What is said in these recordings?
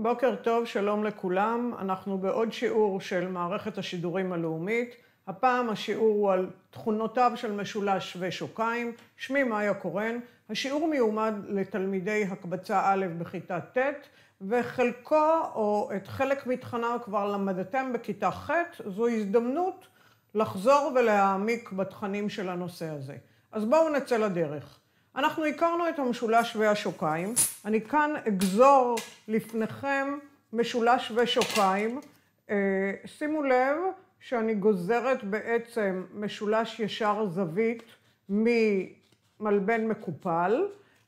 בוקר טוב, שלום לכולם. אנחנו בעוד שיעור של מערכת השידורים הלאומית. הפעם השיעור הוא על תכונותיו של משולש ושוקיים. שמי מאיה קורן. השיעור מיומד לתלמידי הקבצה א' בכיתה ט', וחלקו, או את חלק מתכניו כבר למדתם בכיתה ח', זו הזדמנות לחזור ולהעמיק בתכנים של הנושא הזה. אז בואו נצא לדרך. אנחנו הכרנו את המשולש והשוקיים. אני כאן אגזור לפניכם משולש ושוקיים. אה, שימו לב שאני גוזרת בעצם משולש ישר זווית ממלבן מקופל,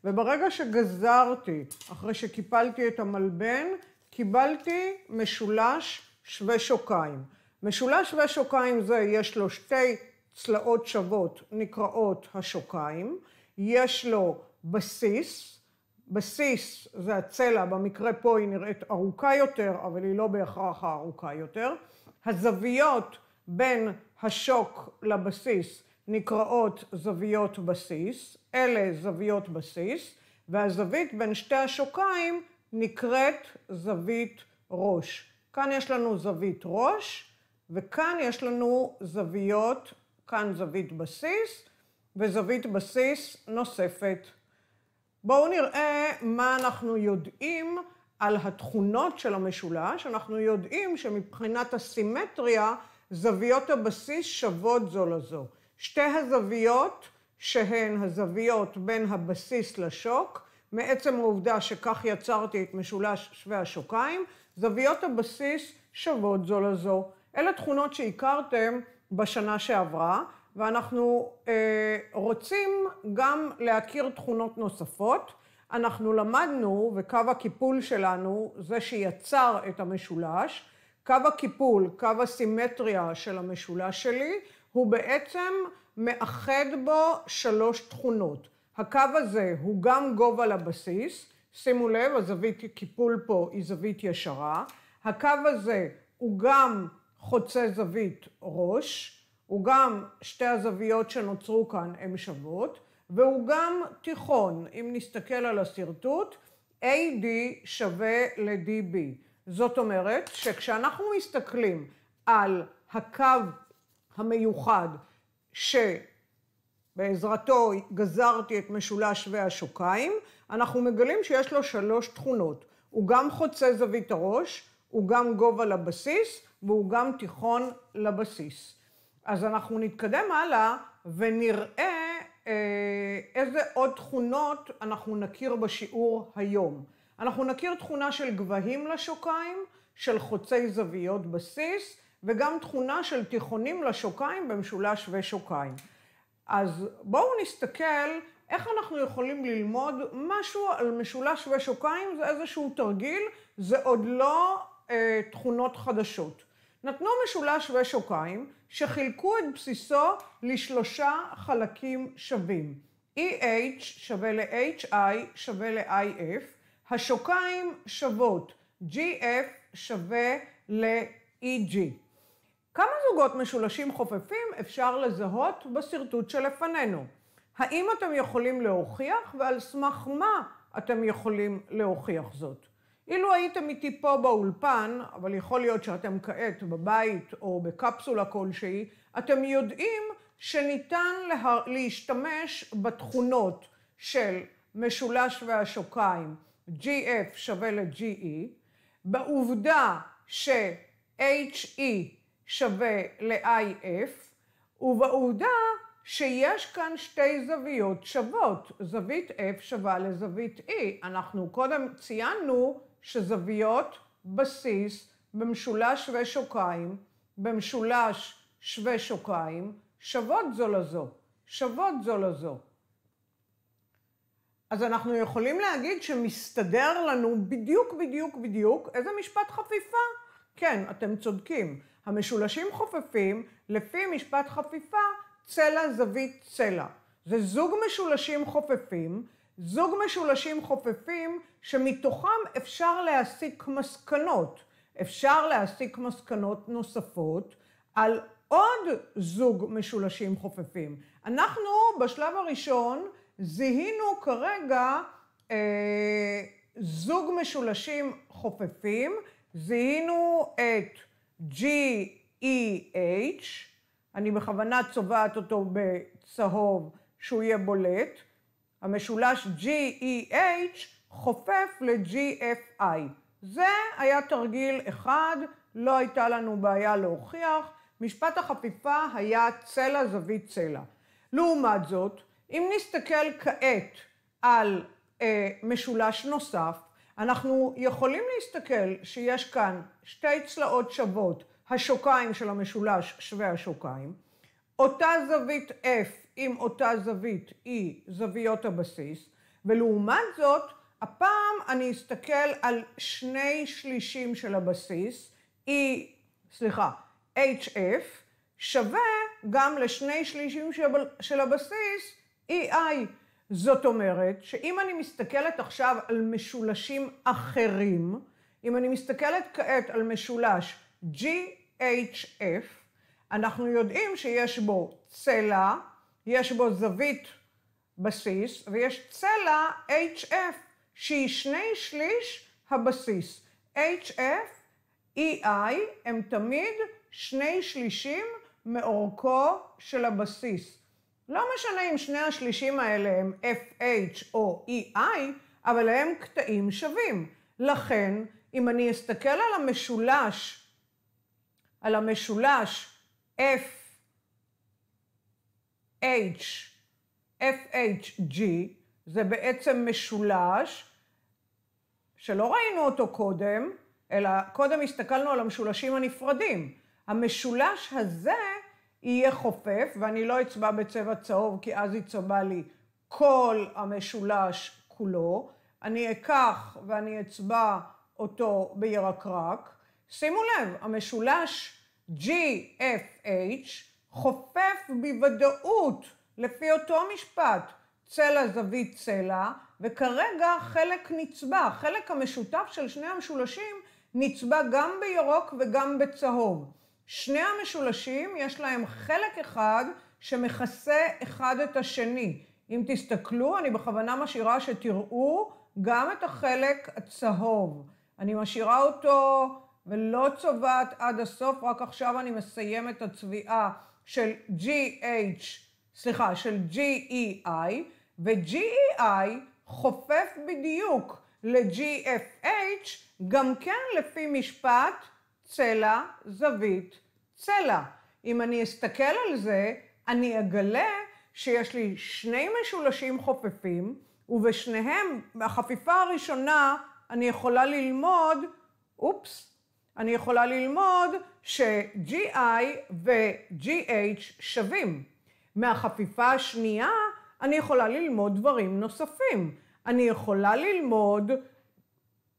וברגע שגזרתי, אחרי שקיפלתי את המלבן, קיבלתי משולש שווה שוקיים. משולש שווה שוקיים זה, יש לו שתי צלעות שוות, נקראות השוקיים. יש לו בסיס, בסיס זה הצלע, במקרה פה היא נראית ארוכה יותר, אבל היא לא בהכרח הארוכה יותר. הזוויות בין השוק לבסיס נקראות זוויות בסיס, אלה זוויות בסיס, והזווית בין שתי השוקיים נקראת זווית ראש. כאן יש לנו זווית ראש, וכאן יש לנו זוויות, כאן זווית בסיס, וזווית בסיס נוספת. בואו נראה מה אנחנו יודעים על התכונות של המשולש. אנחנו יודעים שמבחינת הסימטריה, זוויות הבסיס שוות זו לזו. שתי הזוויות, שהן הזוויות בין הבסיס לשוק, מעצם העובדה שכך יצרתי את משולש שווה השוקיים, זוויות הבסיס שוות זו לזו. אלה תכונות שהכרתם בשנה שעברה. ואנחנו אה, רוצים גם להכיר תכונות נוספות. אנחנו למדנו, וקו הקיפול שלנו, זה שיצר את המשולש, קו הקיפול, קו הסימטריה של המשולש שלי, הוא בעצם מאחד בו שלוש תכונות. הקו הזה הוא גם גובה לבסיס, שימו לב, הזווית קיפול פה היא זווית ישרה. הקו הזה הוא גם חוצה זווית ראש, הוא גם שתי הזוויות שנוצרו כאן הן שוות, והוא גם תיכון. אם נסתכל על השרטוט, AD שווה ל-DB. זאת אומרת שכשאנחנו מסתכלים על הקו המיוחד שבעזרתו גזרתי את משולש והשוקיים, אנחנו מגלים שיש לו שלוש תכונות. הוא גם חוצה זווית הראש, הוא גם גובה לבסיס והוא גם תיכון לבסיס. אז אנחנו נתקדם הלאה ונראה אה, איזה עוד תכונות אנחנו נכיר בשיעור היום. אנחנו נכיר תכונה של גבהים לשוקיים, של חוצי זוויות בסיס, וגם תכונה של תיכונים לשוקיים במשולש ושוקיים. אז בואו נסתכל איך אנחנו יכולים ללמוד משהו על משולש ושוקיים, זה איזשהו תרגיל, זה עוד לא אה, תכונות חדשות. נתנו משולש ושוקיים, שחילקו את בסיסו לשלושה חלקים שווים. EH שווה ל-HI שווה ל-IF, השוקיים שוות, GF שווה ל-EG. כמה זוגות משולשים חופפים אפשר לזהות בשרטוט שלפנינו? האם אתם יכולים להוכיח ועל סמך מה אתם יכולים להוכיח זאת? אילו הייתם איתי פה באולפן, אבל יכול להיות שאתם כעת בבית או בקפסולה כלשהי, אתם יודעים שניתן לה... להשתמש בתכונות של משולש והשוקיים, GF שווה ל-GE, בעובדה ש-HE שווה ל-IF, ובעובדה שיש כאן שתי זוויות שוות, זווית F שווה לזווית E. אנחנו קודם ציינו שזוויות בסיס במשולש שווה שוקיים, במשולש שווה שוקיים, שוות זו לזו, שוות זו לזו. אז אנחנו יכולים להגיד שמסתדר לנו בדיוק, בדיוק, בדיוק איזה משפט חפיפה. כן, אתם צודקים. המשולשים חופפים לפי משפט חפיפה צלע זווית צלע. זה זוג משולשים חופפים זוג משולשים חופפים שמתוכם אפשר להסיק מסקנות. אפשר להסיק מסקנות נוספות על עוד זוג משולשים חופפים. אנחנו בשלב הראשון זיהינו כרגע אה, זוג משולשים חופפים, זיהינו את GEH, אני בכוונה צובעת אותו בצהוב שהוא יהיה בולט, המשולש GEH חופף ל-GFI. זה היה תרגיל אחד, לא הייתה לנו בעיה להוכיח. משפט החפיפה היה צלע זווית צלע. לעומת זאת, אם נסתכל כעת על אה, משולש נוסף, אנחנו יכולים להסתכל שיש כאן שתי צלעות שוות, השוקיים של המשולש שווה השוקיים. אותה זווית F עם אותה זווית E, זוויות הבסיס, ולעומת זאת, הפעם אני אסתכל על שני שלישים של הבסיס, E, סליחה, HF, שווה גם לשני שלישים של הבסיס, EI. זאת אומרת, שאם אני מסתכלת עכשיו על משולשים אחרים, אם אני מסתכלת כעת על משולש GHF, אנחנו יודעים שיש בו צלע, יש בו זווית בסיס, ויש צלע HF, שהיא שני שליש הבסיס. HF, EI, הם תמיד שני שלישים מאורכו של הבסיס. לא משנה אם שני השלישים האלה הם FH או EI, אבל הם קטעים שווים. לכן, אם אני אסתכל על המשולש, על המשולש F, H, FHG, זה בעצם משולש שלא ראינו אותו קודם, אלא קודם הסתכלנו על המשולשים הנפרדים. המשולש הזה יהיה חופף, ואני לא אצבע בצבע צהוב, כי אז יצבע לי כל המשולש כולו. אני אקח ואני אצבע אותו בירקרק. שימו לב, המשולש GFH חופף בוודאות, לפי אותו משפט, צלע זווית צלע, וכרגע חלק נצבע, חלק המשותף של שני המשולשים נצבע גם בירוק וגם בצהוב. שני המשולשים יש להם חלק אחד שמכסה אחד את השני. אם תסתכלו, אני בכוונה משאירה שתראו גם את החלק הצהוב. אני משאירה אותו ולא צובעת עד הסוף, רק עכשיו אני מסיים את הצביעה של GH, סליחה, של GEI, ו-GEI חופף בדיוק ל-GFH, גם כן לפי משפט צלע, זווית, צלע. אם אני אסתכל על זה, אני אגלה שיש לי שני משולשים חופפים, ובשניהם, בחפיפה הראשונה, אני יכולה ללמוד, אופס, אני יכולה ללמוד ש-GI ו-GH שווים. מהחפיפה השנייה אני יכולה ללמוד דברים נוספים. אני יכולה ללמוד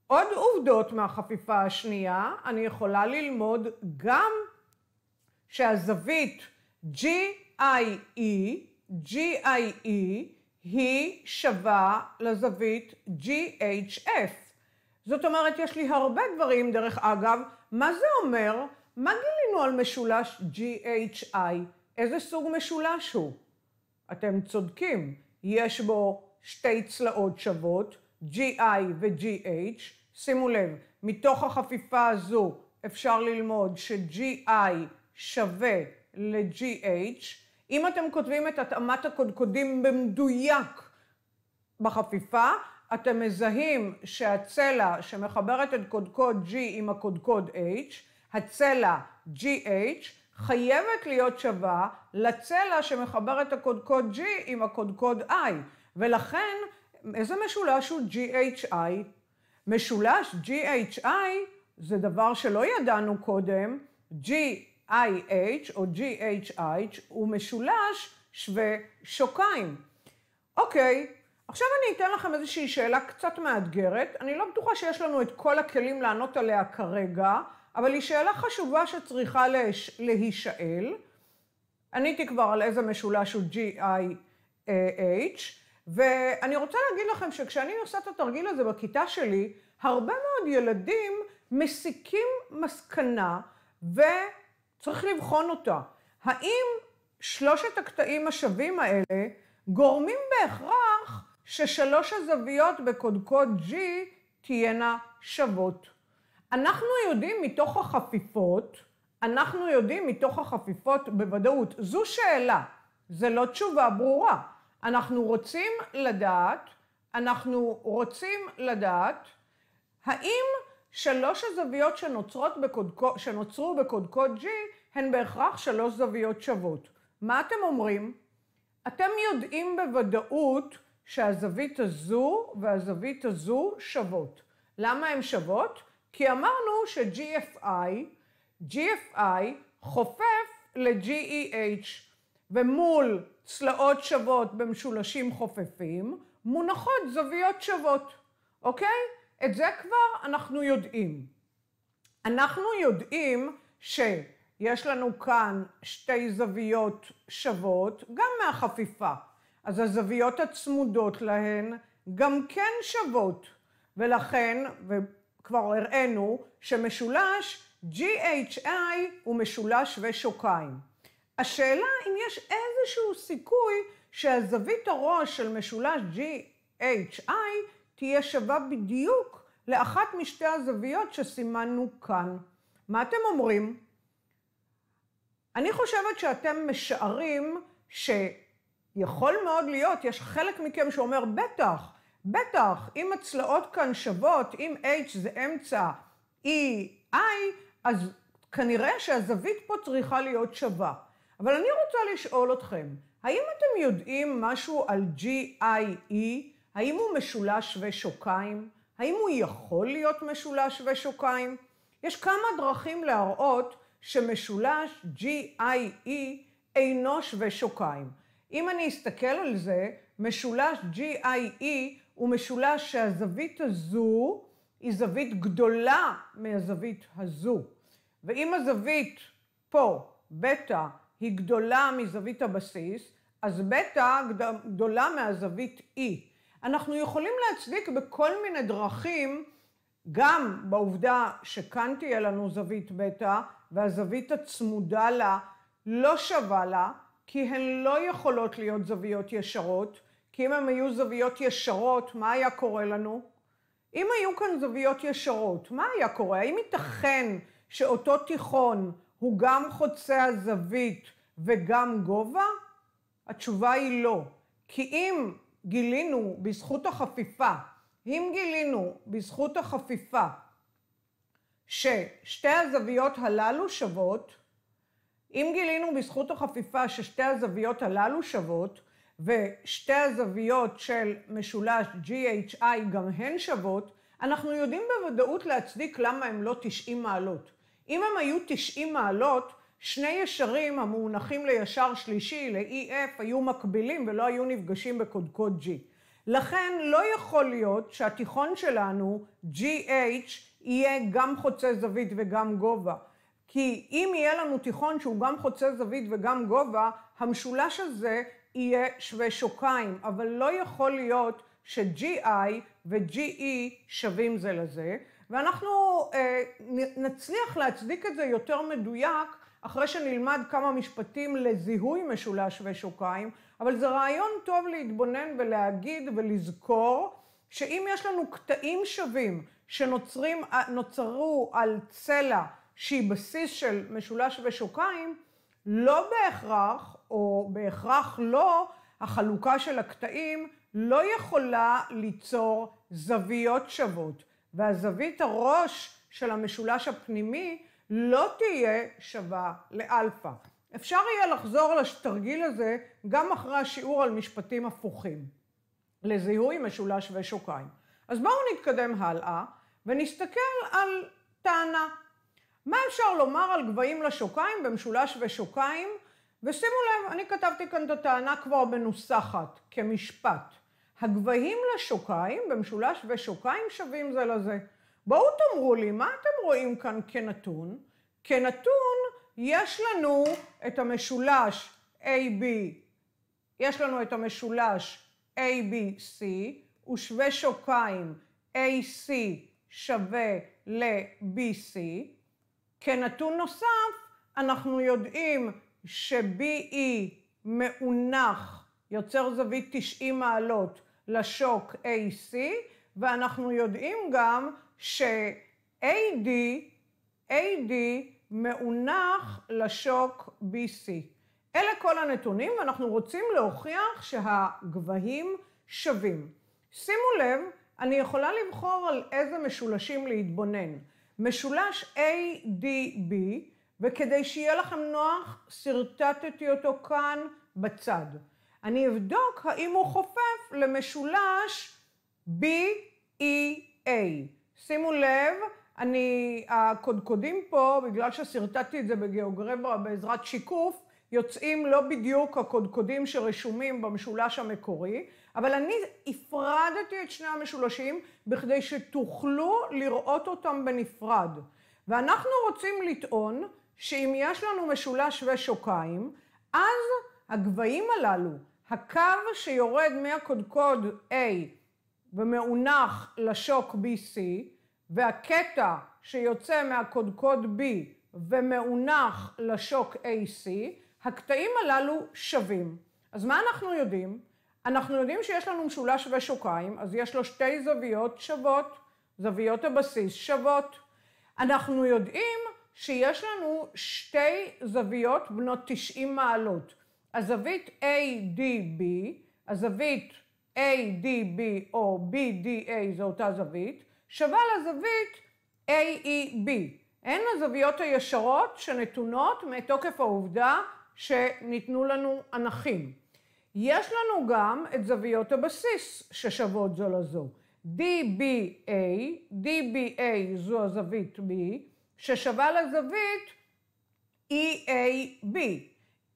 עוד עובדות מהחפיפה השנייה, אני יכולה ללמוד גם שהזווית GIE, GIE, היא שווה לזווית GHF. זאת אומרת, יש לי הרבה דברים, דרך אגב, מה זה אומר? מה גילינו על משולש GHI? איזה סוג משולש הוא? אתם צודקים, יש בו שתי צלעות שוות, GI ו-GH. שימו לב, מתוך החפיפה הזו אפשר ללמוד ש-GI שווה ל-GH. אם אתם כותבים את התאמת הקודקודים במדויק בחפיפה, אתם מזהים שהצלע שמחברת את קודקוד G עם הקודקוד H, הצלע GH חייבת להיות שווה לצלע שמחברת את הקודקוד G עם הקודקוד I, ולכן איזה משולש הוא GHI? משולש GHI זה דבר שלא ידענו קודם, GIH או GHI הוא משולש שווה שוקיים. אוקיי, עכשיו אני אתן לכם איזושהי שאלה קצת מאתגרת. אני לא בטוחה שיש לנו את כל הכלים לענות עליה כרגע, אבל היא שאלה חשובה שצריכה להש... להישאל. עניתי כבר על איזה משולש הוא G-I-H, ואני רוצה להגיד לכם שכשאני עושה את התרגיל הזה בכיתה שלי, הרבה מאוד ילדים מסיקים מסקנה וצריך לבחון אותה. האם שלושת הקטעים השווים האלה גורמים בהכרח ששלוש הזוויות בקודקוד G תהיינה שוות. אנחנו יודעים מתוך החפיפות, אנחנו יודעים מתוך החפיפות בוודאות, זו שאלה, זו לא תשובה ברורה. אנחנו רוצים לדעת, אנחנו רוצים לדעת, האם שלוש הזוויות שנוצרות בקודקוד, שנוצרו בקודקוד G הן בהכרח שלוש זוויות שוות. מה אתם אומרים? אתם יודעים בוודאות שהזווית הזו והזווית הזו שוות. למה הן שוות? כי אמרנו ש-GFI, GFI חופף ל-GEH, ומול צלעות שוות במשולשים חופפים, מונחות זוויות שוות, אוקיי? את זה כבר אנחנו יודעים. אנחנו יודעים שיש לנו כאן שתי זוויות שוות, גם מהחפיפה. אז הזוויות הצמודות להן גם כן שוות, ולכן, וכבר הראינו, שמשולש GHI הוא משולש ושוקיים. השאלה אם יש איזשהו סיכוי שהזווית הראש של משולש GHI תהיה שווה בדיוק לאחת משתי הזוויות שסימנו כאן. מה אתם אומרים? אני חושבת שאתם משערים ש... יכול מאוד להיות, יש חלק מכם שאומר, בטח, בטח, אם הצלעות כאן שוות, אם H זה אמצע EI, אז כנראה שהזווית פה צריכה להיות שווה. אבל אני רוצה לשאול אתכם, האם אתם יודעים משהו על GIE? האם הוא משולש שווה שוקיים? האם הוא יכול להיות משולש שווה שוקיים? יש כמה דרכים להראות שמשולש GIE אינו שווה שוקיים. אם אני אסתכל על זה, משולש GIE הוא משולש שהזווית הזו היא זווית גדולה מהזווית הזו. ואם הזווית פה, בטא, היא גדולה מזווית הבסיס, אז בטא גדולה מהזווית E. אנחנו יכולים להצדיק בכל מיני דרכים, גם בעובדה שכאן תהיה לנו זווית בטא, והזווית הצמודה לה לא שווה לה, כי הן לא יכולות להיות זוויות ישרות, כי אם הן היו זוויות ישרות, מה היה קורה לנו? אם היו כאן זוויות ישרות, מה היה קורה? האם ייתכן שאותו תיכון הוא גם חוצה הזווית וגם גובה? התשובה היא לא. כי אם גילינו בזכות החפיפה, אם גילינו בזכות החפיפה ששתי הזוויות הללו שוות, אם גילינו בזכות החפיפה ששתי הזוויות הללו שוות, ושתי הזוויות של משולש GHI גם הן שוות, אנחנו יודעים בוודאות להצדיק למה הן לא 90 מעלות. אם הן היו 90 מעלות, שני ישרים המונחים לישר שלישי, ל-EF, היו מקבילים ולא היו נפגשים בקודקוד G. לכן לא יכול להיות שהתיכון שלנו, GH, יהיה גם חוצה זווית וגם גובה. כי אם יהיה לנו תיכון שהוא גם חוצה זווית וגם גובה, המשולש הזה יהיה שווה שוקיים, אבל לא יכול להיות ש-GI ו-GE שווים זה לזה, ואנחנו אה, נצליח להצדיק את זה יותר מדויק אחרי שנלמד כמה משפטים לזיהוי משולש שווה שוקיים, אבל זה רעיון טוב להתבונן ולהגיד ולזכור שאם יש לנו קטעים שווים שנוצרו אה, על צלע שהיא בסיס של משולש ושוקיים, לא בהכרח, או בהכרח לא, החלוקה של הקטעים לא יכולה ליצור זוויות שוות, והזווית הראש של המשולש הפנימי לא תהיה שווה לאלפא. אפשר יהיה לחזור לתרגיל הזה גם אחרי השיעור על משפטים הפוכים, לזיהוי משולש ושוקיים. אז בואו נתקדם הלאה ונסתכל על טענה. מה אפשר לומר על גבהים לשוקיים במשולש ושוקיים? ושימו לב, אני כתבתי כאן את הטענה כבר מנוסחת, כמשפט. הגבהים לשוקיים במשולש ושוקיים שווים זה לזה. בואו תאמרו לי, מה אתם רואים כאן כנתון? כנתון יש לנו את המשולש AB, יש לנו את המשולש ABC ושווה שוקיים AC שווה ל-BC, כנתון נוסף, אנחנו יודעים ש-BE מאונח יוצר זווית 90 מעלות לשוק AC, ואנחנו יודעים גם ש-AD, AD מאונח לשוק BC. אלה כל הנתונים, ואנחנו רוצים להוכיח שהגבהים שווים. שימו לב, אני יכולה לבחור על איזה משולשים להתבונן. משולש ADB, וכדי שיהיה לכם נוח, שרטטתי אותו כאן בצד. אני אבדוק האם הוא חופף למשולש BEA. שימו לב, אני, הקודקודים פה, בגלל ששרטטתי את זה בגיאוגרמה בעזרת שיקוף, יוצאים לא בדיוק הקודקודים שרשומים במשולש המקורי, אבל אני הפרדתי את שני המשולשים בכדי שתוכלו לראות אותם בנפרד. ואנחנו רוצים לטעון שאם יש לנו משולש שווה שוקיים, אז הגבהים הללו, הקו שיורד מהקודקוד A ומאונח לשוק BC, והקטע שיוצא מהקודקוד B ומאונח לשוק AC, הקטעים הללו שווים. אז מה אנחנו יודעים? אנחנו יודעים שיש לנו משולש ושוקיים, אז יש לו שתי זוויות שוות, זוויות הבסיס שוות. אנחנו יודעים שיש לנו שתי זוויות בנות 90 מעלות. הזווית ADB, הזווית ADB או BDA זו אותה זווית, שווה לזווית AEB. הן הזוויות הישרות שנתונות מתוקף העובדה שניתנו לנו אנכים. יש לנו גם את זוויות הבסיס ששוות זו לזו. DBA, DBA זו הזווית B, ששווה לזווית EAB.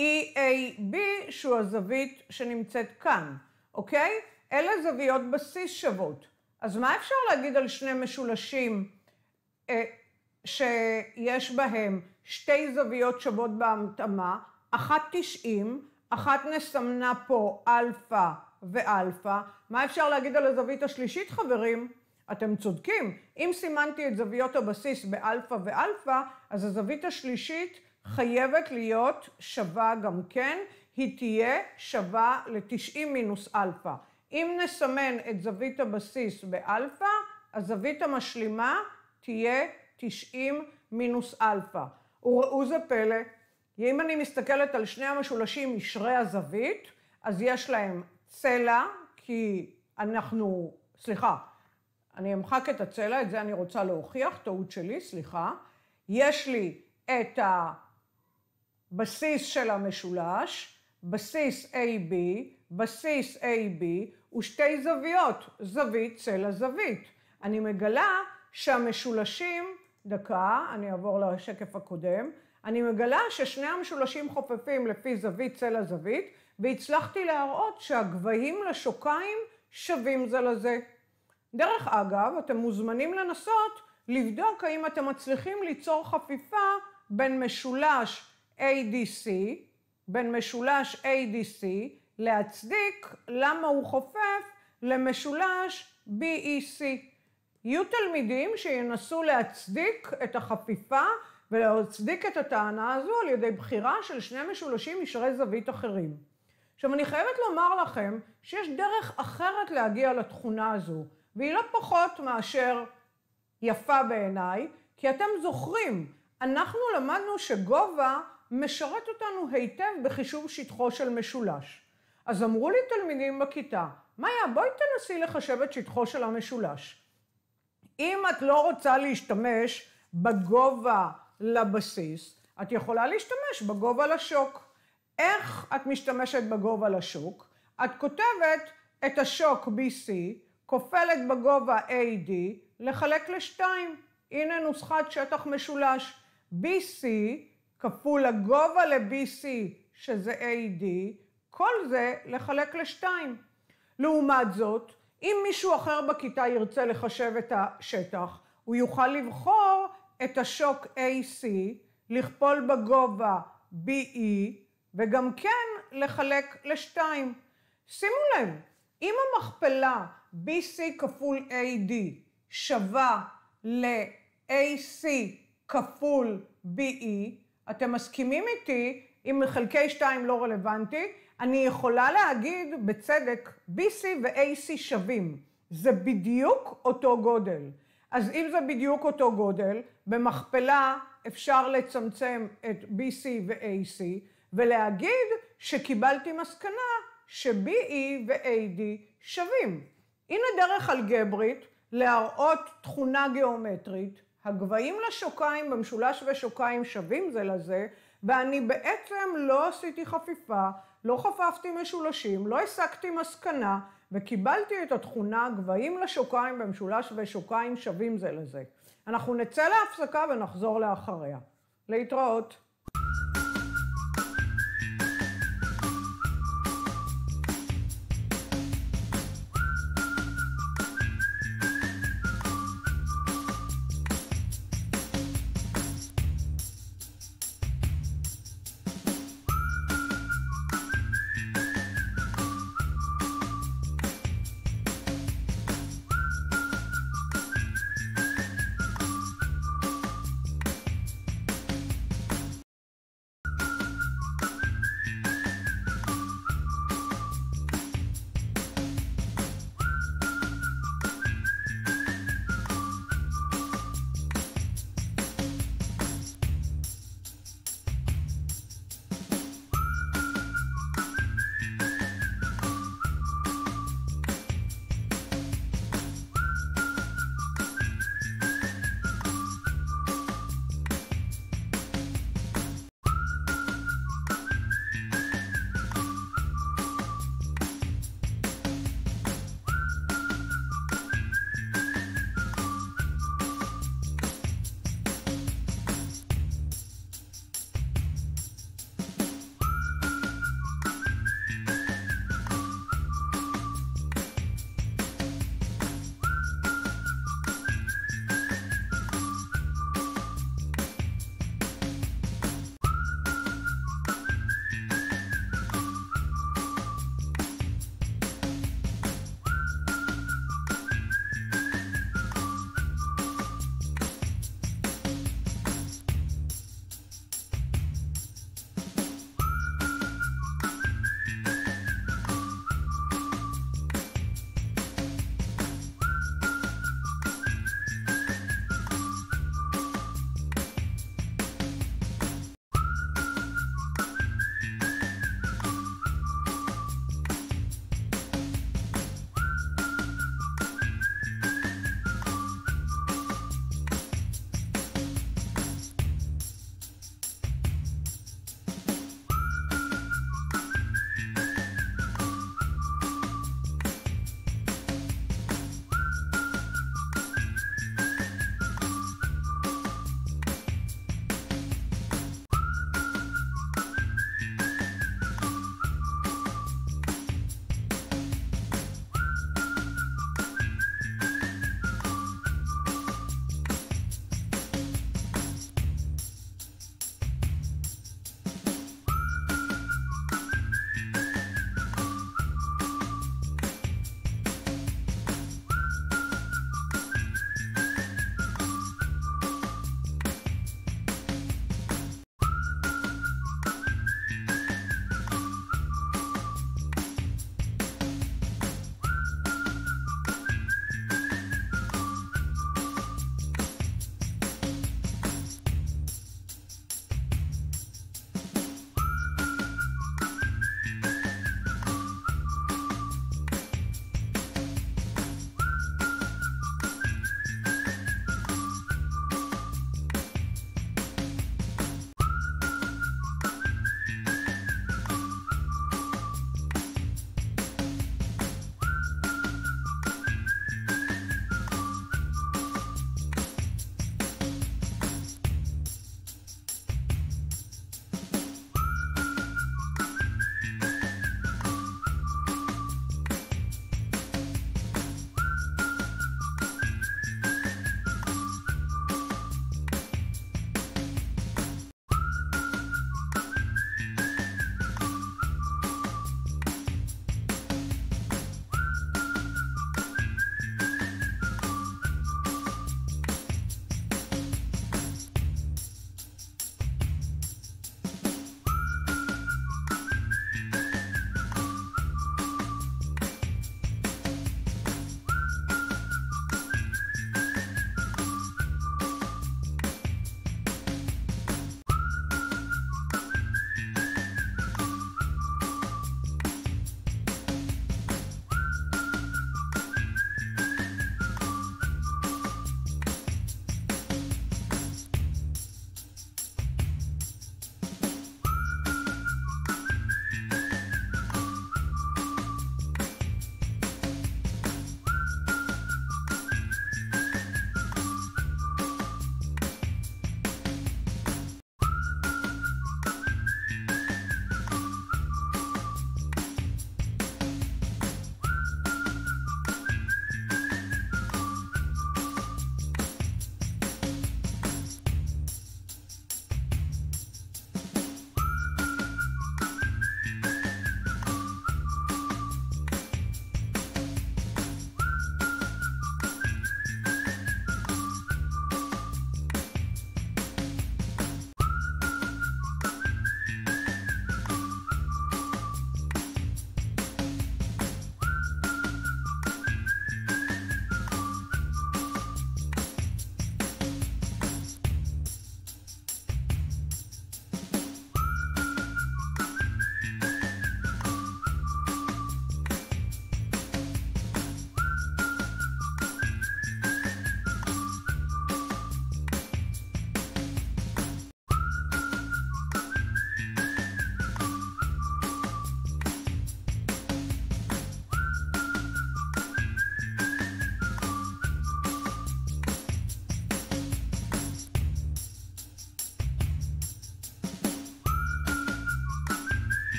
EAB שהוא הזווית שנמצאת כאן, אוקיי? אלה זוויות בסיס שוות. אז מה אפשר להגיד על שני משולשים אה, שיש בהם שתי זוויות שוות בהמתאמה, אחת 90 אחת נסמנה פה אלפא ואלפא. מה אפשר להגיד על הזווית השלישית, חברים? אתם צודקים. אם סימנתי את זוויות הבסיס באלפא ואלפא, אז הזווית השלישית חייבת להיות שווה גם כן. היא תהיה שווה ל-90 מינוס אלפא. אם נסמן את זווית הבסיס באלפא, הזווית המשלימה תהיה 90 מינוס אלפא. וראו זה פלא, אם אני מסתכלת על שני המשולשים משרי הזווית, אז יש להם צלע, כי אנחנו, סליחה, אני אמחק את הצלע, את זה אני רוצה להוכיח, טעות שלי, סליחה. יש לי את הבסיס של המשולש, בסיס AB, בסיס AB, ושתי זוויות, זווית, צלע, זווית. אני מגלה שהמשולשים, דקה, אני אעבור לשקף הקודם, אני מגלה ששני המשולשים חופפים לפי זווית צל זווית, והצלחתי להראות שהגבהים לשוקיים שווים זה לזה. דרך אגב, אתם מוזמנים לנסות לבדוק האם אתם מצליחים ליצור חפיפה בין משולש ADC, בין משולש ADC, להצדיק למה הוא חופף למשולש BEC. יהיו תלמידים שינסו להצדיק את החפיפה ולהצדיק את הטענה הזו על ידי בחירה של שני משולשים ישרי זווית אחרים. עכשיו, אני חייבת לומר לכם שיש דרך אחרת להגיע לתכונה הזו, והיא לא פחות מאשר יפה בעיניי, כי אתם זוכרים, אנחנו למדנו שגובה משרת אותנו היטב בחישוב שטחו של משולש. אז אמרו לי תלמידים בכיתה, מאיה, בואי תנסי לחשב את שטחו של המשולש. אם את לא רוצה להשתמש בגובה לבסיס, את יכולה להשתמש בגובה לשוק. איך את משתמשת בגובה לשוק? את כותבת את השוק BC, כופלת בגובה AD, לחלק לשתיים. הנה נוסחת שטח משולש. BC כפול הגובה ל-BC, שזה AD, כל זה לחלק לשתיים. לעומת זאת, אם מישהו אחר בכיתה ירצה לחשב את השטח, הוא יוכל לבחור את השוק AC, לכפול בגובה BE, וגם כן לחלק לשתיים. שימו לב, אם המכפלה BC כפול AD שווה ל-AC כפול BE, אתם מסכימים איתי, אם חלקי 2 לא רלוונטי, אני יכולה להגיד בצדק, BC ו-AC שווים. זה בדיוק אותו גודל. אז אם זה בדיוק אותו גודל, במכפלה אפשר לצמצם את BC ו-AC, ולהגיד שקיבלתי מסקנה ש-BE ו-AD שווים. הנה דרך אלגברית להראות תכונה גיאומטרית, הגבהים לשוקיים במשולש ושוקיים שווים זה לזה, ואני בעצם לא עשיתי חפיפה, לא חפפתי משולשים, לא הסקתי מסקנה, וקיבלתי את התכונה גבהים לשוקיים במשולש ושוקיים שווים זה לזה. אנחנו נצא להפסקה ונחזור לאחריה. להתראות.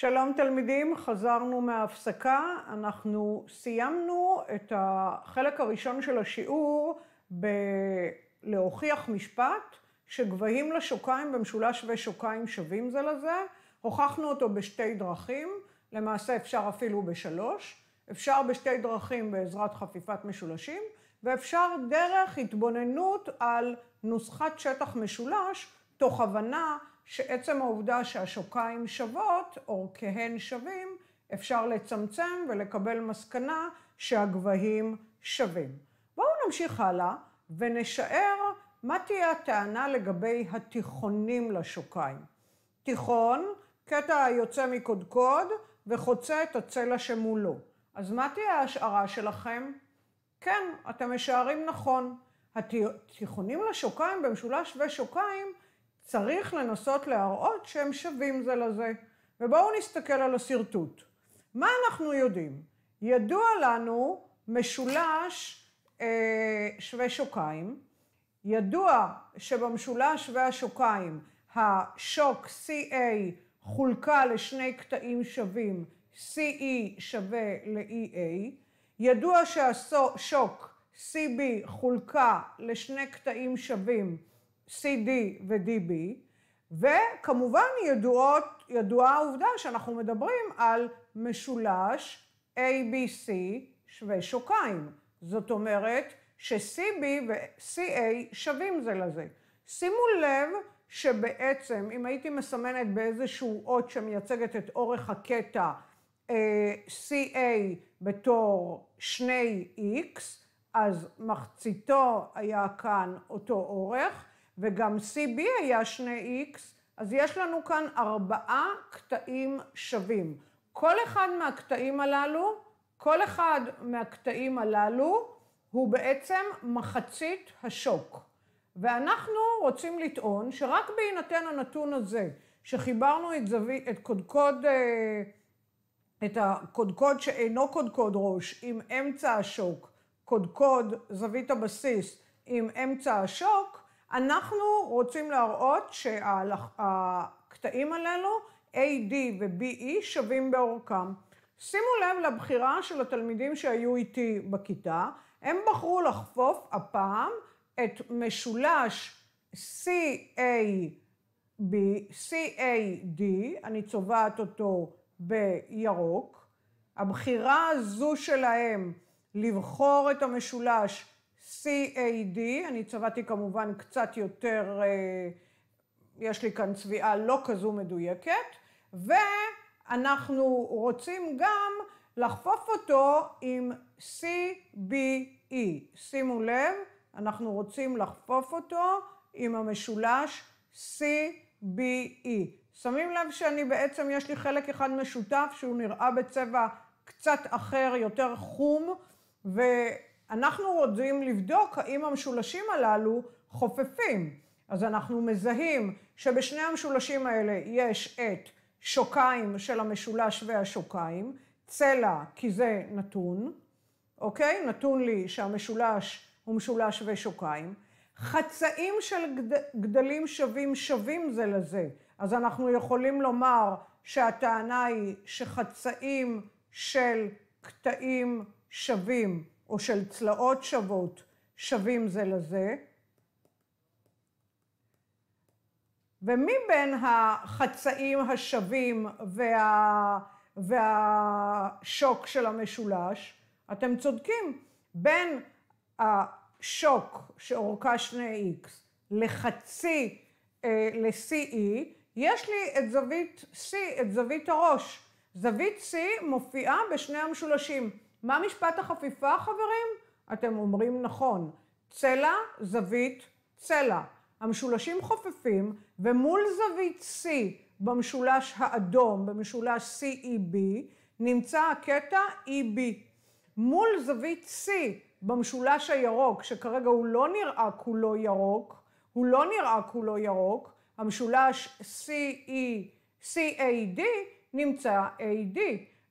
שלום תלמידים, חזרנו מההפסקה. אנחנו סיימנו את החלק הראשון של השיעור בלהוכיח משפט שגבהים לשוקיים במשולש ושוקיים שווים זה לזה. הוכחנו אותו בשתי דרכים, למעשה אפשר אפילו בשלוש. אפשר בשתי דרכים בעזרת חפיפת משולשים, ואפשר דרך התבוננות על נוסחת שטח משולש, תוך הבנה שעצם העובדה שהשוקיים שוות, אורכיהן שווים, אפשר לצמצם ולקבל מסקנה שהגבהים שווים. בואו נמשיך הלאה ונשאר מה תהיה הטענה לגבי התיכונים לשוקיים. תיכון, קטע יוצא מקודקוד וחוצה את הצלע שמולו. אז מה תהיה ההשערה שלכם? כן, אתם משערים נכון. התיכונים לשוקיים במשולש ושוקיים צריך לנסות להראות שהם שווים זה לזה. ובואו נסתכל על השרטוט. מה אנחנו יודעים? ידוע לנו משולש אה, שווה שוקיים, ידוע שבמשולש שווה השוקיים השוק CA חולקה לשני קטעים שווים CE שווה ל-EA, ידוע שהשוק CB חולקה לשני קטעים שווים CD ו-DB, וכמובן ידועות, ידועה העובדה שאנחנו מדברים על משולש ABC שווה שוקיים. זאת אומרת ש-CB ו-CA שווים זה לזה. שימו לב שבעצם, אם הייתי מסמנת באיזשהו אות שמייצגת את אורך הקטע eh, אה, CA בתור שני X, אז מחציתו היה כאן אותו אורך, וגם CB היה 2X, אז יש לנו כאן ארבעה קטעים שווים. כל אחד מהקטעים הללו, כל אחד מהקטעים הללו הוא בעצם מחצית השוק. ואנחנו רוצים לטעון שרק בהינתן הנתון הזה, שחיברנו את, זווי, את קודקוד, אה, את הקודקוד שאינו קודקוד ראש עם אמצע השוק, קודקוד זווית הבסיס עם אמצע השוק, אנחנו רוצים להראות שהקטעים הללו, AD ו-BE, שווים באורכם. שימו לב לבחירה של התלמידים שהיו איתי בכיתה, הם בחרו לחפוף הפעם את משולש CAB, CAD, אני צובעת אותו בירוק. הבחירה הזו שלהם לבחור את המשולש CAD, אני צבעתי כמובן קצת יותר, אה, יש לי כאן צביעה לא כזו מדויקת, ואנחנו רוצים גם לחפוף אותו עם CBE. שימו לב, אנחנו רוצים לחפוף אותו עם המשולש CBE. שמים לב שאני בעצם, יש לי חלק אחד משותף שהוא נראה בצבע קצת אחר, יותר חום, ו... אנחנו רוצים לבדוק האם המשולשים הללו חופפים. אז אנחנו מזהים שבשני המשולשים האלה יש את שוקיים של המשולש והשוקיים, צלע כי זה נתון, אוקיי? נתון לי שהמשולש הוא משולש ושוקיים. חצאים של גד... גדלים שווים שווים זה לזה, אז אנחנו יכולים לומר שהטענה היא שחצאים של קטעים שווים או של צלעות שוות שווים זה לזה. ומי בין החצאים השווים וה... והשוק של המשולש? אתם צודקים, בין השוק שאורכה שני x לחצי, אה, ל-CE, יש לי את זווית C, את זווית הראש. זווית C מופיעה בשני המשולשים. מה משפט החפיפה, חברים? אתם אומרים נכון. צלע, זווית, צלע. המשולשים חופפים, ומול זווית C במשולש האדום, במשולש CEB, נמצא הקטע EB. מול זווית C במשולש הירוק, שכרגע הוא לא נראה כולו ירוק, הוא לא נראה כולו ירוק, המשולש CE, CAD נמצא AD.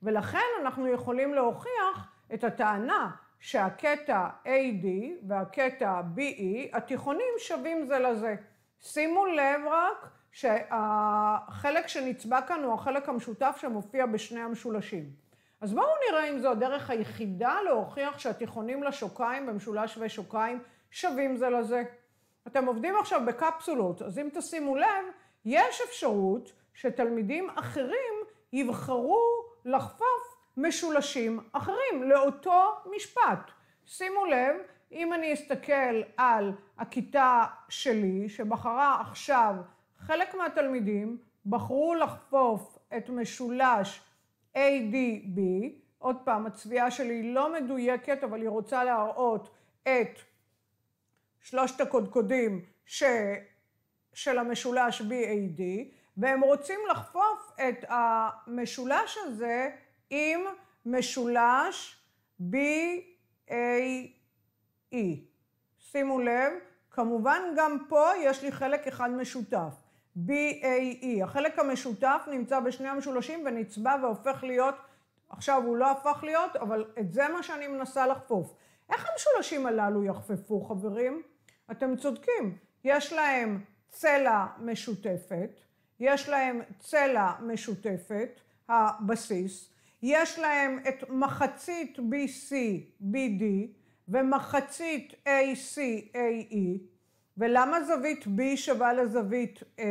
ולכן אנחנו יכולים להוכיח את הטענה שהקטע AD והקטע BE, התיכונים שווים זה לזה. שימו לב רק שהחלק שנצבע כאן הוא החלק המשותף שמופיע בשני המשולשים. אז בואו נראה אם זו הדרך היחידה להוכיח שהתיכונים לשוקיים במשולש ושוקיים שווים זה לזה. אתם עובדים עכשיו בקפסולות, אז אם תשימו לב, יש אפשרות שתלמידים אחרים יבחרו לחפוף משולשים אחרים לאותו משפט. שימו לב, אם אני אסתכל על הכיתה שלי, שבחרה עכשיו, חלק מהתלמידים בחרו לחפוף את משולש ADB, עוד פעם, הצביעה שלי לא מדויקת, אבל היא רוצה להראות את שלושת הקודקודים ש... של המשולש BAD, והם רוצים לחפוף את המשולש הזה עם משולש BAE. שימו לב, כמובן גם פה יש לי חלק אחד משותף, BAE. החלק המשותף נמצא בשני המשולשים ונצבע והופך להיות, עכשיו הוא לא הפך להיות, אבל את זה מה שאני מנסה לחפוף. איך המשולשים הללו יחפפו, חברים? אתם צודקים, יש להם צלע משותפת, יש להם צלע משותפת, הבסיס, יש להם את מחצית BC, BD, ומחצית AC, AE, ולמה זווית B שווה לזווית A?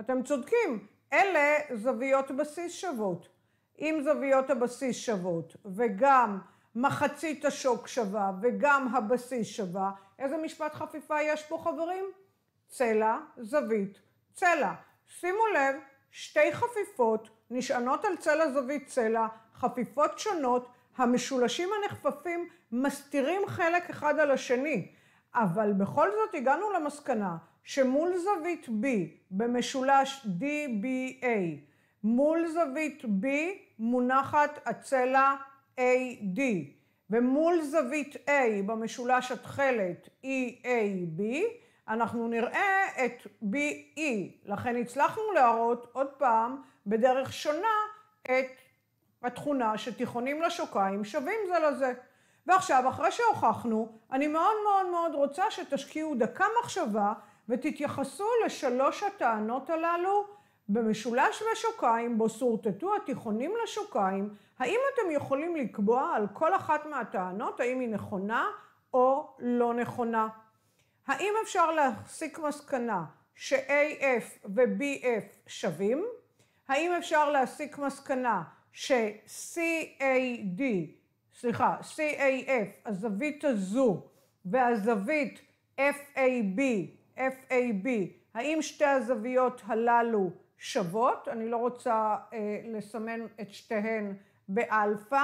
אתם צודקים, אלה זוויות בסיס שוות. אם זוויות הבסיס שוות, וגם מחצית השוק שווה, וגם הבסיס שווה, איזה משפט חפיפה יש פה חברים? צלע, זווית, צלע. שימו לב, שתי חפיפות נשענות על צלע זווית צלע, חפיפות שונות, המשולשים הנחפפים מסתירים חלק אחד על השני, אבל בכל זאת הגענו למסקנה שמול זווית B במשולש DBA, מול זווית B מונחת הצלע AD, ומול זווית A במשולש התכלת EAB אנחנו נראה את BE, לכן הצלחנו להראות עוד פעם בדרך שונה את התכונה שתיכונים לשוקיים שווים זה לזה. ועכשיו, אחרי שהוכחנו, אני מאוד מאוד מאוד רוצה שתשקיעו דקה מחשבה ותתייחסו לשלוש הטענות הללו במשולש ושוקיים, בו שורטטו התיכונים לשוקיים, האם אתם יכולים לקבוע על כל אחת מהטענות האם היא נכונה או לא נכונה? האם אפשר להסיק מסקנה ש-AF ו-BF שווים? האם אפשר להסיק מסקנה ש-CAD, סליחה, CAF, הזווית הזו והזווית FAB, FAB, האם שתי הזוויות הללו שוות? אני לא רוצה אה, לסמן את שתיהן באלפא,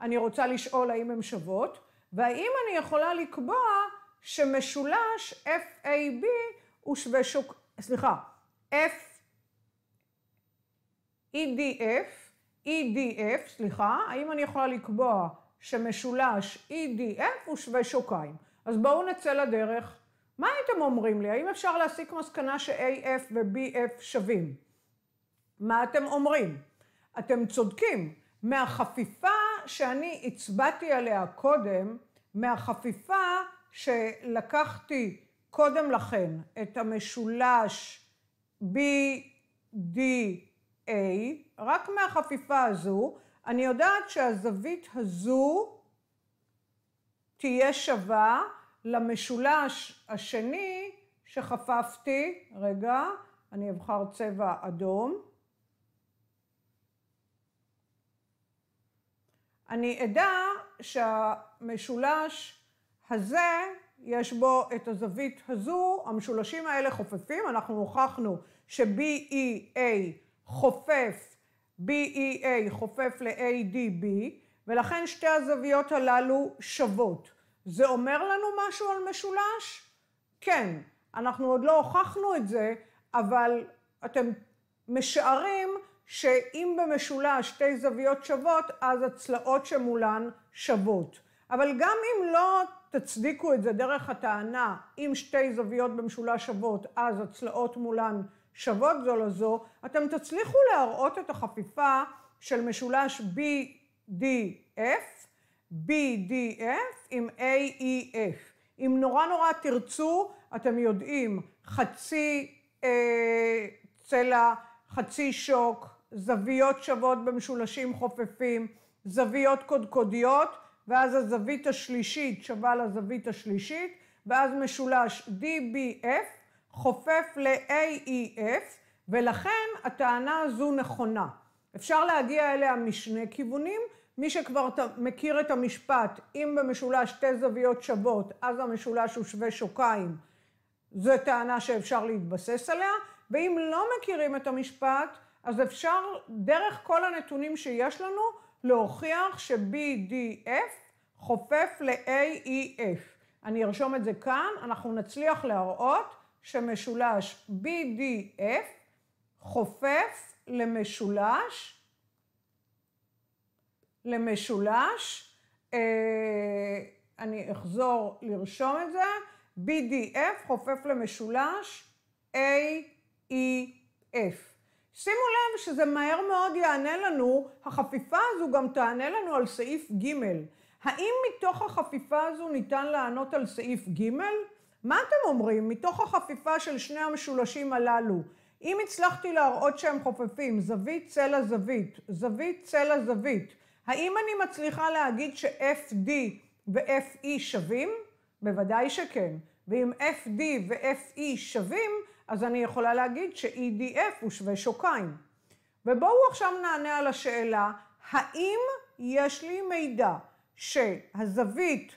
אני רוצה לשאול האם הן שוות, והאם אני יכולה לקבוע שמשולש FAB הוא שווה שוק, סליחה, F, EDF, EDF, סליחה, האם אני יכולה לקבוע שמשולש EDF הוא שווה שוקיים? אז בואו נצא לדרך. מה הייתם אומרים לי? האם אפשר להסיק מסקנה ש-AF ו-BF שווים? מה אתם אומרים? אתם צודקים. מהחפיפה שאני הצבעתי עליה קודם, מהחפיפה שלקחתי קודם לכן את המשולש BDA, רק מהחפיפה הזו, אני יודעת שהזווית הזו תהיה שווה למשולש השני שחפפתי, רגע, אני אבחר צבע אדום. אני אדע שהמשולש הזה, יש בו את הזווית הזו, המשולשים האלה חופפים, אנחנו הוכחנו ש-BEA חופף, BEA חופף ל-ADB, ולכן שתי הזוויות הללו שוות. זה אומר לנו משהו על משולש? כן. אנחנו עוד לא הוכחנו את זה, אבל אתם משערים שאם במשולש שתי זוויות שוות, אז הצלעות שמולן שוות. אבל גם אם לא תצדיקו את זה דרך הטענה, אם שתי זוויות במשולש שוות, אז הצלעות מולן שוות זו לזו, אתם תצליחו להראות את החפיפה של משולש BDF, BDF עם AEF. אם נורא נורא תרצו, אתם יודעים, חצי אה, צלע, חצי שוק, זוויות שוות במשולשים חופפים, זוויות קודקודיות, ואז הזווית השלישית שווה לזווית השלישית, ואז משולש DBF חופף ל-AEF, ולכן הטענה הזו נכונה. אפשר להגיע אליה משני כיוונים. מי שכבר מכיר את המשפט, אם במשולש שתי זוויות שוות, אז המשולש הוא שווה שוקיים, זו טענה שאפשר להתבסס עליה, ואם לא מכירים את המשפט, אז אפשר, דרך כל הנתונים שיש לנו, להוכיח ש-BDF חופף ל-AEF. אני ארשום את זה כאן, אנחנו נצליח להראות שמשולש BDF חופף למשולש, למשולש, אה, אני אחזור לרשום את זה, BDF חופף למשולש AEF. שימו לב שזה מהר מאוד יענה לנו, החפיפה הזו גם תענה לנו על סעיף ג'. האם מתוך החפיפה הזו ניתן לענות על סעיף ג'? מה אתם אומרים? מתוך החפיפה של שני המשולשים הללו, אם הצלחתי להראות שהם חופפים זווית צלע זווית, זווית צלע זווית, האם אני מצליחה להגיד ש-FD ו-FE שווים? בוודאי שכן. ואם FD ו-FE שווים, אז אני יכולה להגיד ש-EDF הוא שווה שוקיים. ובואו עכשיו נענה על השאלה, האם יש לי מידע שהזווית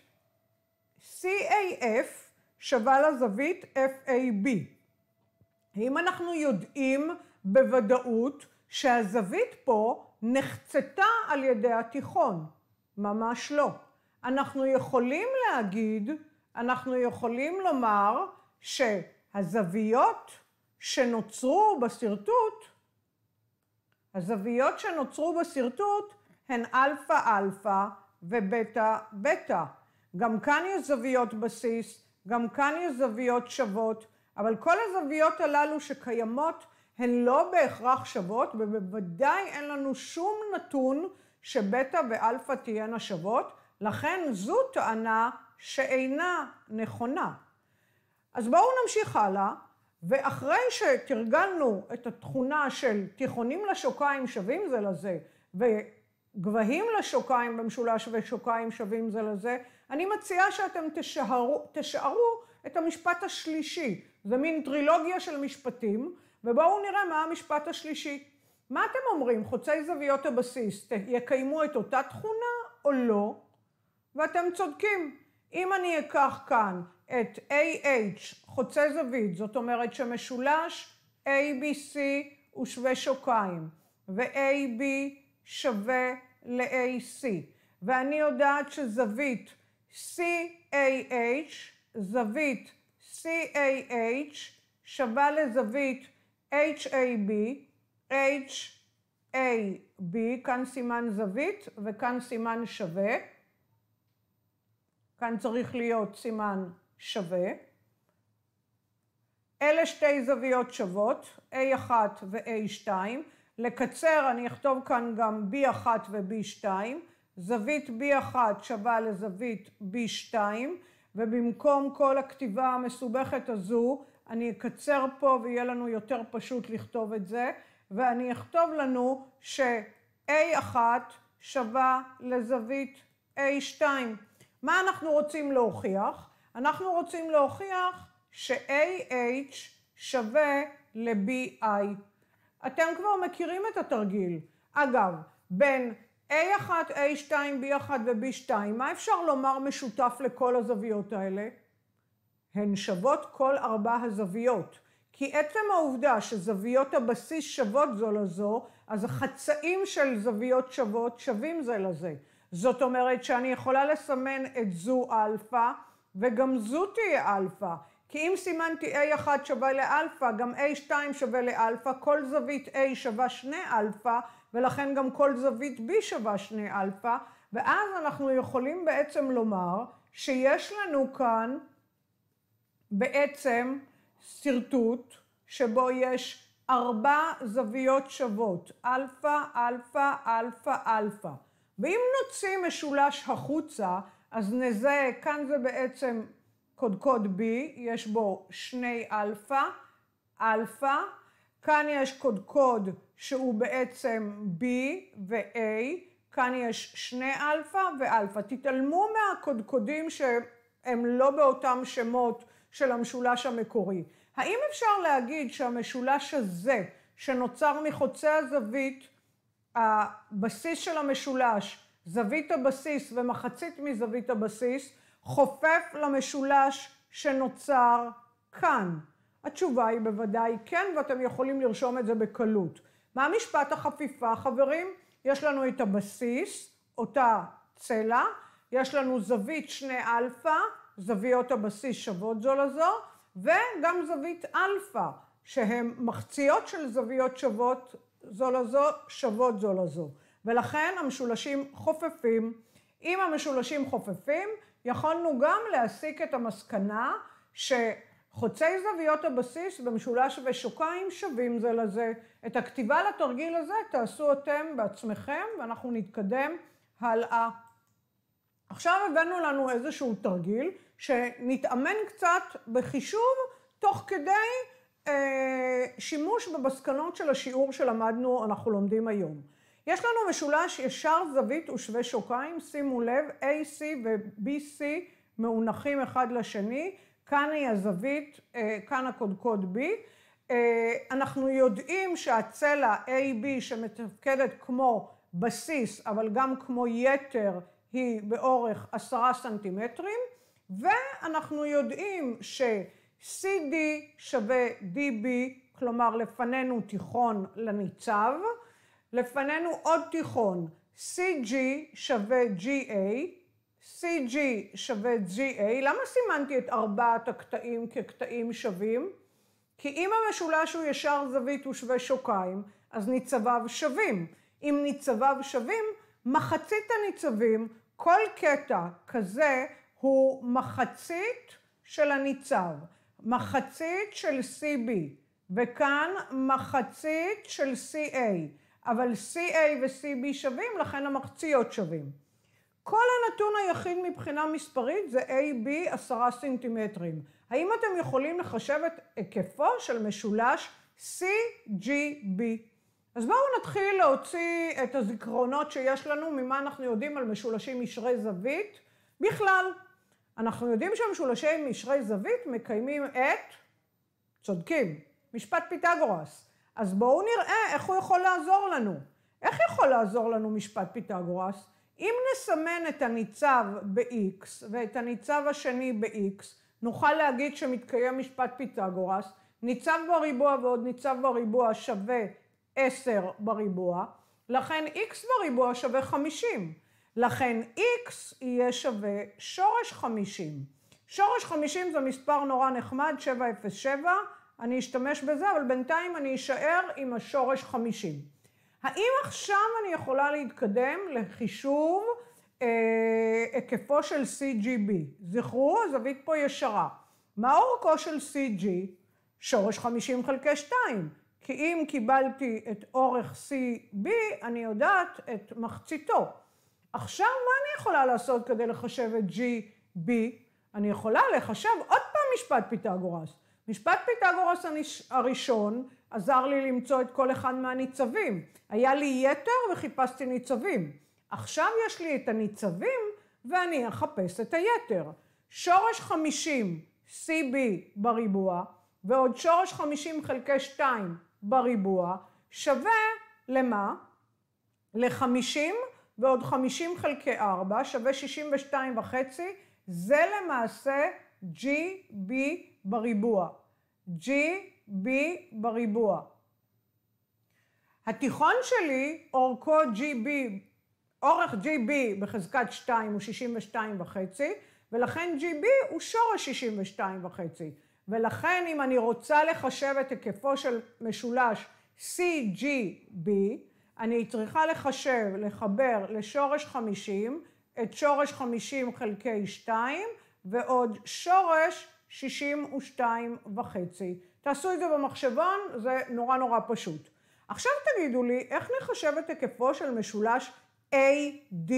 CAF שווה לזווית FAB? האם אנחנו יודעים בוודאות שהזווית פה נחצתה על ידי התיכון, ממש לא. אנחנו יכולים להגיד, אנחנו יכולים לומר ש... הזוויות שנוצרו בשרטוט, הזוויות שנוצרו בשרטוט הן אלפא אלפא ובטא בטא. גם כאן יש זוויות בסיס, גם כאן יש זוויות שוות, אבל כל הזוויות הללו שקיימות הן לא בהכרח שוות, ובוודאי אין לנו שום נתון שבטא ואלפא תהיינה שוות, לכן זו טענה שאינה נכונה. אז בואו נמשיך הלאה, ואחרי שתרגלנו את התכונה של תיכונים לשוקיים שווים זה לזה, וגבהים לשוקיים במשולש ושוקיים שווים זה לזה, אני מציעה שאתם תשערו, תשארו את המשפט השלישי. זה מין טרילוגיה של משפטים, ובואו נראה מה המשפט השלישי. מה אתם אומרים? חוצי זוויות הבסיס יקיימו את אותה תכונה או לא? ואתם צודקים. אם אני אקח כאן את AH חוצה זווית, זאת אומרת שמשולש ABC הוא שווה שוקיים, ו-AB שווה ל-AC. ואני יודעת שזווית CAH, זווית CAH שווה לזווית HAB, HAB, כאן סימן זווית וכאן סימן שווה. כאן צריך להיות סימן שווה. אלה שתי זוויות שוות, A1 ו-A2. לקצר, אני אכתוב כאן גם B1 ו-B2. זווית B1 שווה לזווית B2, ובמקום כל הכתיבה המסובכת הזו, אני אקצר פה ויהיה לנו יותר פשוט לכתוב את זה, ואני אכתוב לנו ש-A1 שווה לזווית A2. מה אנחנו רוצים להוכיח? אנחנו רוצים להוכיח ש-AH שווה ל-BI. אתם כבר מכירים את התרגיל. אגב, בין A1, A2, B1 ו-B2, מה אפשר לומר משותף לכל הזוויות האלה? הן שוות כל ארבע הזוויות. כי עצם העובדה שזוויות הבסיס שוות זו לזו, אז החצאים של זוויות שוות שווים זה לזה. זאת אומרת שאני יכולה לסמן את זו אלפא, וגם זו תהיה אלפא. כי אם סימנתי A1 שווה לאלפא, גם A2 שווה לאלפא, כל זווית A שווה שני אלפא, ולכן גם כל זווית B שווה שני אלפא, ואז אנחנו יכולים בעצם לומר שיש לנו כאן בעצם שרטוט שבו יש ארבע זוויות שוות, אלפא, אלפא, אלפא, אלפא. ואם נוציא משולש החוצה, אז נזהה, כאן זה בעצם קודקוד B, יש בו שני אלפא, אלפא, כאן יש קודקוד שהוא בעצם B ו-A, כאן יש שני אלפא ואלפא. תתעלמו מהקודקודים שהם לא באותם שמות של המשולש המקורי. האם אפשר להגיד שהמשולש הזה, שנוצר מחוצה הזווית, הבסיס של המשולש זווית הבסיס ומחצית מזווית הבסיס, חופף למשולש שנוצר כאן? התשובה היא בוודאי כן, ואתם יכולים לרשום את זה בקלות. מה משפט החפיפה, חברים? יש לנו את הבסיס, אותה צלע, יש לנו זווית שני אלפא, זוויות הבסיס שוות זו לזו, וגם זווית אלפא, שהן מחציות של זוויות שוות זו לזו, שוות זו לזו. ולכן המשולשים חופפים. אם המשולשים חופפים, יכולנו גם להסיק את המסקנה שחוצי זוויות הבסיס במשולש ושוקיים שווים זה לזה. את הכתיבה לתרגיל הזה תעשו אתם בעצמכם ואנחנו נתקדם הלאה. עכשיו הבאנו לנו איזשהו תרגיל שנתאמן קצת בחישוב תוך כדי אה, שימוש במסקנות של השיעור שלמדנו, אנחנו לומדים היום. יש לנו משולש ישר זווית ושווה שוקיים, שימו לב, AC ו-BC מאונחים אחד לשני, כאן היא הזווית, אה, כאן הקודקוד B. אה, אנחנו יודעים שהצלע AB שמתפקדת כמו בסיס, אבל גם כמו יתר, היא באורך עשרה סנטימטרים, ואנחנו יודעים ש-CD שווה DB, כלומר לפנינו תיכון לניצב, לפנינו עוד תיכון, CG שווה GA, CG שווה GA, למה סימנתי את ארבעת הקטעים כקטעים שווים? כי אם המשולש הוא ישר זווית ושווה שוקיים, אז ניצביו שווים. אם ניצביו שווים, מחצית הניצבים, כל קטע כזה הוא מחצית של הניצב, מחצית של CB, וכאן מחצית של CA. אבל CA ו-CB שווים, לכן המחציות שווים. כל הנתון היחיד מבחינה מספרית זה AB עשרה סנטימטרים. האם אתם יכולים לחשב את היקפו של משולש CGB? אז בואו נתחיל להוציא את הזיכרונות שיש לנו ממה אנחנו יודעים על משולשים משרי זווית בכלל. אנחנו יודעים שהמשולשים משרי זווית מקיימים את, צודקים, משפט פיתגורס. אז בואו נראה איך הוא יכול לעזור לנו. איך יכול לעזור לנו משפט פיתגורס? אם נסמן את הניצב ב-X ואת הניצב השני ב-X, נוכל להגיד שמתקיים משפט פיתגורס, ניצב בריבוע ועוד ניצב בריבוע שווה 10 בריבוע, לכן x בריבוע שווה 50. לכן x יהיה שווה שורש 50. שורש 50 זה מספר נורא נחמד, 707, אני אשתמש בזה, אבל בינתיים אני אשאר עם השורש 50. האם עכשיו אני יכולה להתקדם לחישוב אה, היקפו של CGB? זכרו, הזווית פה ישרה. מה אורכו של CG? שורש 50 חלקי 2. כי אם קיבלתי את אורך CB, אני יודעת את מחציתו. עכשיו, מה אני יכולה לעשות כדי לחשב את GB? אני יכולה לחשב עוד פעם משפט פיתגורס. משפט פיתגורס הראשון עזר לי למצוא את כל אחד מהניצבים. היה לי יתר וחיפשתי ניצבים. עכשיו יש לי את הניצבים ואני אחפש את היתר. שורש 50 CB בריבוע ועוד שורש 50 חלקי 2 בריבוע שווה למה? ל-50 ועוד 50 חלקי 4 שווה 62 וחצי, זה למעשה GB בריבוע. GB בריבוע. התיכון שלי, אורכו GB, אורך GB בחזקת 2 הוא 62 וחצי, ולכן GB הוא שורש 62 וחצי. ולכן אם אני רוצה לחשב את היקפו של משולש CGB, אני צריכה לחשב, לחבר לשורש 50, את שורש 50 חלקי 2, ועוד שורש 62 וחצי. תעשו את זה במחשבון, זה נורא נורא פשוט. עכשיו תגידו לי, איך נחשב את היקפו של משולש ADB?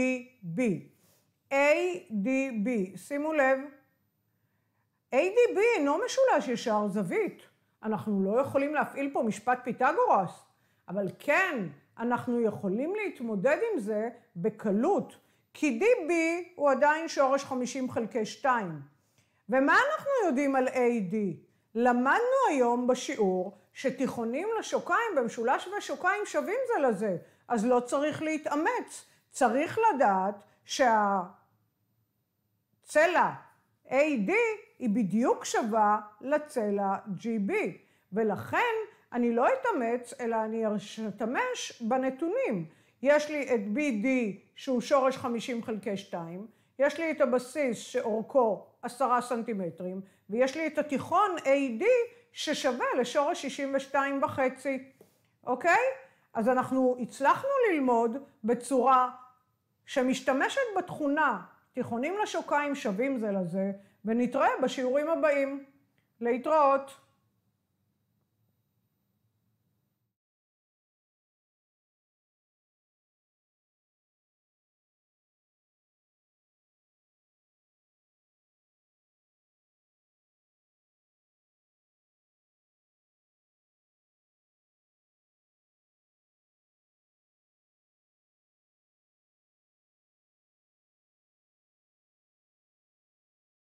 ADB, שימו לב, ADB אינו משולש ישר זווית. אנחנו לא יכולים להפעיל פה משפט פיתגורס, אבל כן, אנחנו יכולים להתמודד עם זה בקלות, כי DB הוא עדיין שורש 50 חלקי 2. ומה אנחנו יודעים על AD? למדנו היום בשיעור שתיכונים לשוקיים במשולש ושוקיים שווים זה לזה, אז לא צריך להתאמץ. צריך לדעת שהצלע AD היא בדיוק שווה לצלע GB, ולכן אני לא אתאמץ, אלא אני אשתמש בנתונים. יש לי את BD שהוא שורש 50 חלקי 2, יש לי את הבסיס שאורכו עשרה סנטימטרים, ויש לי את התיכון AD ששווה לשורש 62 וחצי, אוקיי? אז אנחנו הצלחנו ללמוד בצורה שמשתמשת בתכונה, תיכונים לשוקיים שווים זה לזה, ונתראה בשיעורים הבאים. להתראות.